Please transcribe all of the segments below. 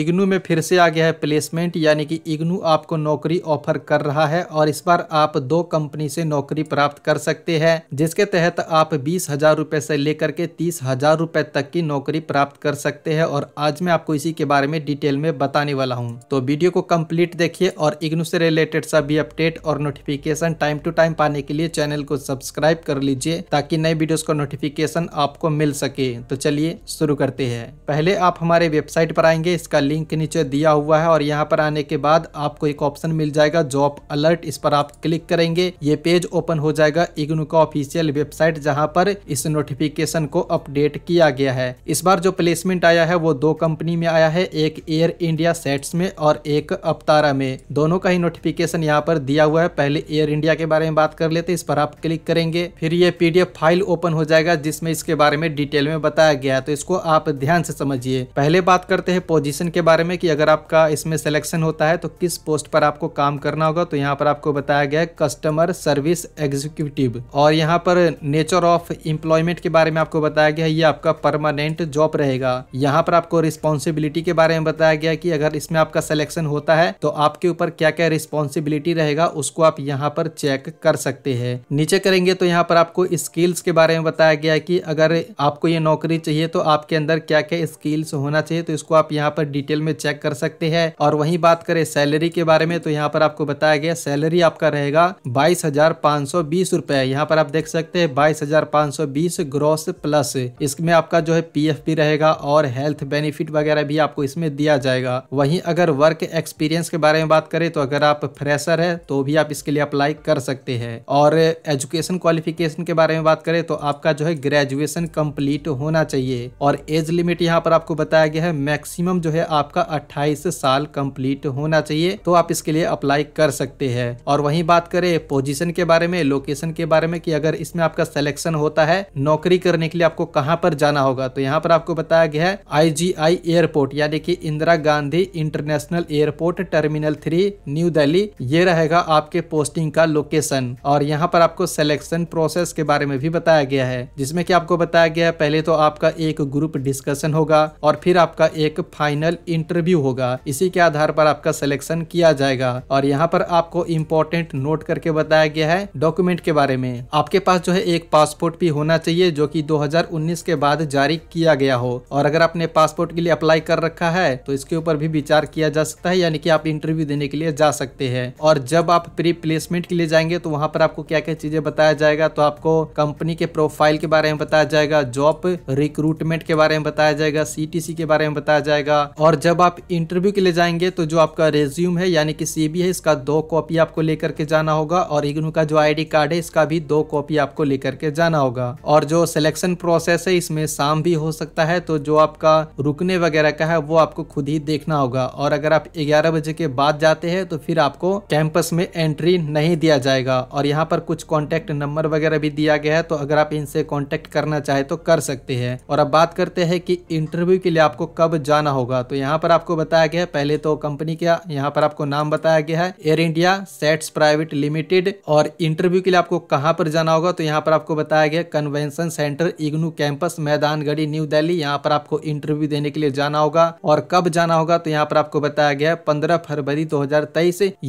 इग्नू में फिर से आ गया है प्लेसमेंट यानी कि इग्नू आपको नौकरी ऑफर कर रहा है और इस बार आप दो कंपनी से नौकरी प्राप्त कर सकते हैं जिसके तहत आप बीस हजार रूपए से लेकर के तीस हजार रूपए तक की नौकरी प्राप्त कर सकते हैं और आज मैं आपको इसी के बारे में डिटेल में बताने वाला हूँ तो वीडियो को कम्प्लीट देखिए और इग्नू से रिलेटेड सभी अपडेट और नोटिफिकेशन टाइम टू टाइम पाने के लिए चैनल को सब्सक्राइब कर लीजिए ताकि नए वीडियो का नोटिफिकेशन आपको मिल सके तो चलिए शुरू करते हैं पहले आप हमारे वेबसाइट पर आएंगे इसका लिंक नीचे दिया हुआ है और यहाँ पर आने के बाद आपको एक ऑप्शन मिल जाएगा जॉब अलर्ट इस पर आप क्लिक करेंगे ये पेज ओपन हो जाएगा इग्नू का ऑफिशियल वेबसाइट जहाँ पर इस नोटिफिकेशन को अपडेट किया गया है इस बार जो प्लेसमेंट आया है वो दो कंपनी में आया है एक एयर इंडिया सेट्स में और एक अपतारा में दोनों का ही नोटिफिकेशन यहाँ पर दिया हुआ है पहले एयर इंडिया के बारे में बात कर लेते इस पर आप क्लिक करेंगे फिर ये पीडीएफ फाइल ओपन हो जाएगा जिसमें इसके बारे में डिटेल में बताया गया है तो इसको आप ध्यान से समझिए पहले बात करते हैं पोजीशन के बारे में कि अगर आपका इसमें सिलेक्शन होता है तो किस पोस्ट पर आपको काम करना होगा तो यहाँ पर आपको बताया गया है कस्टमर सर्विस एग्जीक्यूटिव और यहाँ पर नेचर ऑफ एम्प्लॉयमेंट के बारे में आपको बताया गया है ये आपका परमानेंट जॉब रहेगा यहाँ पर आपको रिस्पॉन्सिबिलिटी के बारे में बताया गया कि अगर इसमें आपका सिलेक्शन होता है तो आपके ऊपर क्या क्या रिस्पॉन्सिबिलिटी रहेगा उसको आप यहाँ पर चेक कर सकते हैं नीचे करेंगे तो यहाँ पर आपको स्किल्स के बारे में बताया गया कि अगर आपको ये नौकरी चाहिए तो आपके अंदर क्या क्या स्किल्स होना चाहिए तो इसको आप यहाँ पर डिटेल में चेक कर सकते हैं और वही बात करें सैलरी के बारे में तो यहाँ पर आपको बताया गया सैलरी आपका रहेगा बाईस हजार पाँच सौ बीस रूपए यहाँ पर आप देख सकते हैं बाईस हजार पाँच सौ बीस ग्रोस प्लस इसमें आपका जो है पीएफ भी रहेगा और हेल्थ बेनिफिट वगैरह भी आपको इसमें दिया जाएगा वही अगर वर्क एक्सपीरियंस के बारे में बात करें तो अगर आप फ्रेशर है तो भी आप इसके लिए अप्लाई कर सकते हैं और एजुकेशन क्वालिफिकेशन के बारे में बात करें तो आपका जो है ग्रेजुएशन कंप्लीट होना चाहिए और एज लिमिट यहाँ पर आपको बताया गया है मैक्सिमम जो है आपका 28 साल कंप्लीट होना चाहिए तो आप इसके लिए अप्लाई कर सकते हैं और वही बात करें पोजीशन के बारे में लोकेशन के बारे में कि अगर इसमें आपका सिलेक्शन होता है नौकरी करने के लिए आपको कहाँ पर जाना होगा तो यहाँ पर आपको बताया गया है आई एयरपोर्ट यानी कि Indira Gandhi international airport terminal three new Delhi ये रहेगा आपके पोस्टिंग का लोकेशन और यहाँ पर आपको सिलेक्शन प्रोसेस के बारे में भी बताया गया है जिसमें कि आपको बताया गया है पहले तो आपका एक ग्रुप डिस्कशन होगा और फिर आपका एक फाइनल फाइनल इंटरव्यू होगा इसी के आधार पर आपका सिलेक्शन किया जाएगा और यहाँ पर आपको इम्पोर्टेंट नोट करके बताया गया है डॉक्यूमेंट के बारे में आपके पास जो है एक पासपोर्ट भी होना चाहिए जो की दो के बाद जारी किया गया हो और अगर आपने पासपोर्ट के लिए अप्लाई कर रखा है तो इसके ऊपर भी विचार किया जा सकता है यानी कि आप इंटरव्यू देने के लिए जा सकते हैं और जब आप प्री प्लेसमेंट के लिए जाएंगे तो वहाँ पर आपको क्या क्या चीजें बताया जाएगा तो आपको कंपनी के प्रोफाइल के बारे में बताया जाएगा जॉब रिक्रूटमेंट के बारे में बताया जाएगा सीटीसी के बारे में बताया जाएगा और जब आप इंटरव्यू के लिए जाएंगे तो जो आपका रेज्यूम है यानी कि सी है इसका दो कॉपी आपको लेकर के जाना होगा और इग्नू का जो आईडी कार्ड है इसका भी दो कॉपी आपको लेकर के जाना होगा और जो सिलेक्शन प्रोसेस है इसमें शाम भी हो सकता है तो जो आपका रुकने वगैरह का है वो आपको खुद ही देखना होगा और अगर आप ग्यारह बजे के बाद जाते हैं तो फिर आपको कैंपस में एंट्री नहीं दिया जाएगा और यहाँ पर कुछ कॉन्टेक्ट नंबर वगैरह भी दिया गया है तो अगर आप इनसे कॉन्टेक्ट करना चाहे तो कर सकते हैं और अब बात करते हैं कि इंटरव्यू के लिए आपको कब जाना होगा तो तो यहाँ पर आपको बताया गया है पहले तो कंपनी का यहाँ पर आपको नाम बताया गया है Air India SATS private limited और इंटरव्यू के लिए आपको कहाँ पर जाना होगा तो यहाँ पर आपको बताया गया कन्वेंशन सेंटर इग्नू कैंपस मैदान गढ़ी न्यू दिल्ली यहाँ पर आपको इंटरव्यू देने के लिए जाना होगा और कब जाना होगा तो यहाँ पर आपको बताया गया है पंद्रह फरवरी दो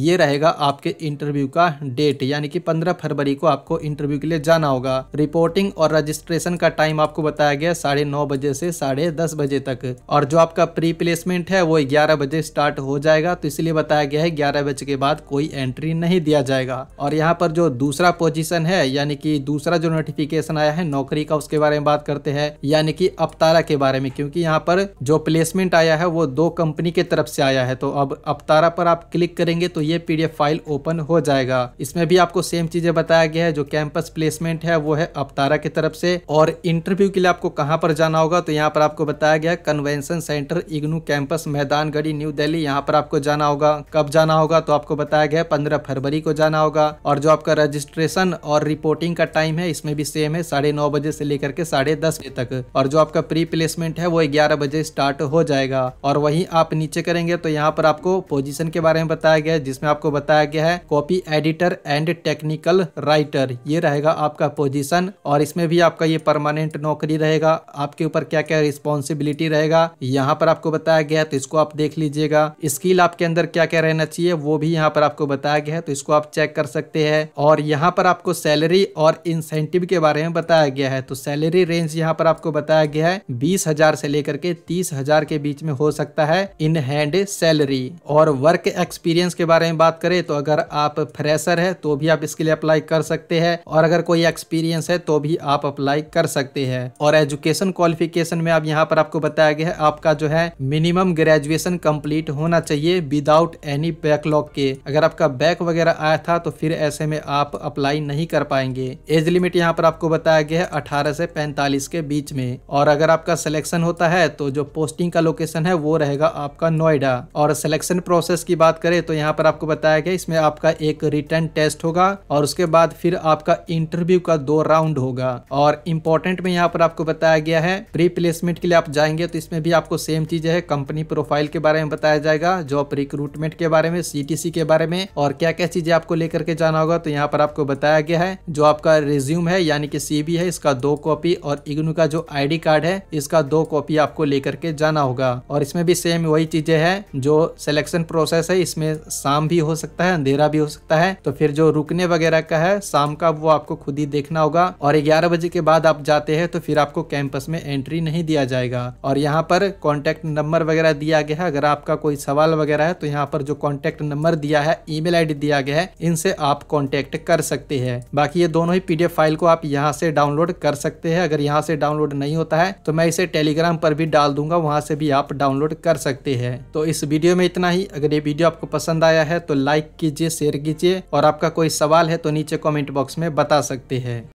ये रहेगा आपके इंटरव्यू का डेट यानी कि पंद्रह फरवरी को आपको इंटरव्यू के लिए जाना होगा रिपोर्टिंग और रजिस्ट्रेशन का टाइम आपको बताया गया साढ़े नौ बजे से साढ़े दस बजे तक और जो आपका प्री प्ले प्लेसमेंट है वो ग्यारह बजे स्टार्ट हो जाएगा तो इसलिए बताया गया है ग्यारह बजे के बाद कोई एंट्री नहीं दिया जाएगा और यहाँ पर जो दूसरा पोजीशन है यानी कि दूसरा जो नोटिफिकेशन आया है नौकरी का उसके बारे में बात करते हैं यानी कि अपतारा के बारे में क्योंकि यहाँ पर जो प्लेसमेंट आया है वो दो कंपनी के तरफ से आया है तो अब अपतारा पर आप क्लिक करेंगे तो ये पीडीएफ फाइल ओपन हो जाएगा इसमें भी आपको सेम चीजें बताया गया है जो कैंपस प्लेसमेंट है वो है अपतारा की तरफ से और इंटरव्यू के लिए आपको कहाँ पर जाना होगा तो यहाँ पर आपको बताया गया कन्वेंशन सेंटर इग्नू कैंपस मैदान गढ़ी न्यू दिल्ली यहाँ पर आपको जाना होगा कब जाना होगा तो आपको बताया गया पंद्रह फरवरी को जाना होगा और जो आपका रजिस्ट्रेशन और रिपोर्टिंग का टाइम है इसमें भी सेम है साढ़े नौ बजे से लेकर के साढ़े दस बजे तक और जो आपका प्री प्लेसमेंट है वो ग्यारह बजे स्टार्ट हो जाएगा और वही आप नीचे करेंगे तो यहाँ पर आपको पोजिशन के बारे में बताया गया है जिसमें आपको बताया गया है copy editor and technical writer ये रहेगा आपका पोजिशन और इसमें भी आपका ये परमानेंट नौकरी रहेगा आपके ऊपर क्या क्या रिस्पॉन्सिबिलिटी रहेगा यहाँ पर आपको बताया बताया गया है तो इसको आप देख लीजिएगा स्किल आपके अंदर क्या क्या रहना चाहिए वो भी यहाँ पर आपको बताया गया है तो इसको आप चेक कर सकते हैं और यहाँ पर आपको सैलरी और इंसेंटिव के बारे में बताया गया है तो सैलरी रेंज यहाँ पर आपको बताया गया है बीस हजार से लेकर के तीस हजार के बीच में हो सकता है इन हैंड सैलरी और वर्क एक्सपीरियंस के बारे में बात करें तो अगर आप फ्रेशर है तो भी आप इसके लिए अप्लाई कर सकते हैं और अगर कोई एक्सपीरियंस है तो भी आप अप्लाई कर सकते हैं और एजुकेशन क्वालिफिकेशन में आप यहाँ पर आपको बताया गया है आपका जो है मिनिमम ग्रेजुएशन कंप्लीट होना चाहिए विदाउट एनी बैकलॉग के अगर आपका बैक वगैरह आया था तो फिर ऐसे में आप अप्लाई नहीं कर पाएंगे एज लिमिट यहाँ पर आपको बताया गया है अठारह से पैंतालीस के बीच में और अगर आपका सिलेक्शन होता है तो जो पोस्टिंग का लोकेशन है वो रहेगा आपका नोएडा और सिलेक्शन प्रोसेस की बात करें तो यहाँ पर आपको बताया गया इसमें आपका एक रिटर्न टेस्ट होगा और उसके बाद फिर आपका इंटरव्यू का दो राउंड होगा और इम्पोर्टेंट में यहाँ पर आपको बताया गया है प्री प्लेसमेंट के लिए आप जाएंगे तो इसमें भी आपको सेम चीज है कंपनी प्रोफाइल के बारे में बताया जाएगा जॉब रिक्रूटमेंट के बारे में सीटीसी के बारे में और क्या क्या चीजें आपको लेकर के जाना होगा तो यहाँ पर आपको बताया गया है जो आपका रिज्यूम है यानी कि सीबी है इसका दो कॉपी और इग्नू का जो आई कार्ड है इसका दो कॉपी आपको लेकर के जाना होगा और इसमें भी सेम वही चीजें है जो सिलेक्शन प्रोसेस है इसमें शाम भी हो सकता है अंधेरा भी हो सकता है तो फिर जो रुकने वगैरह का है शाम का वो आपको खुद ही देखना होगा और ग्यारह बजे के बाद आप जाते हैं तो फिर आपको कैंपस में एंट्री नहीं दिया जाएगा और यहाँ पर कॉन्टेक्ट नंबर नंबर वगैरह दिया गया है अगर आपका कोई सवाल वगैरह है तो यहाँ पर जो कॉन्टेक्ट नंबर दिया है ई मेल दिया गया है इनसे आप कॉन्टेक्ट कर सकते हैं बाकी ये दोनों ही पीडीएफ फाइल को आप यहाँ से डाउनलोड कर सकते हैं अगर यहाँ से डाउनलोड नहीं होता है तो मैं इसे टेलीग्राम पर भी डाल दूंगा वहाँ से भी आप डाउनलोड कर सकते हैं तो इस वीडियो में इतना ही अगर ये वीडियो आपको पसंद आया है तो लाइक कीजिए शेयर कीजिए और आपका कोई सवाल है तो नीचे कॉमेंट बॉक्स में बता सकते हैं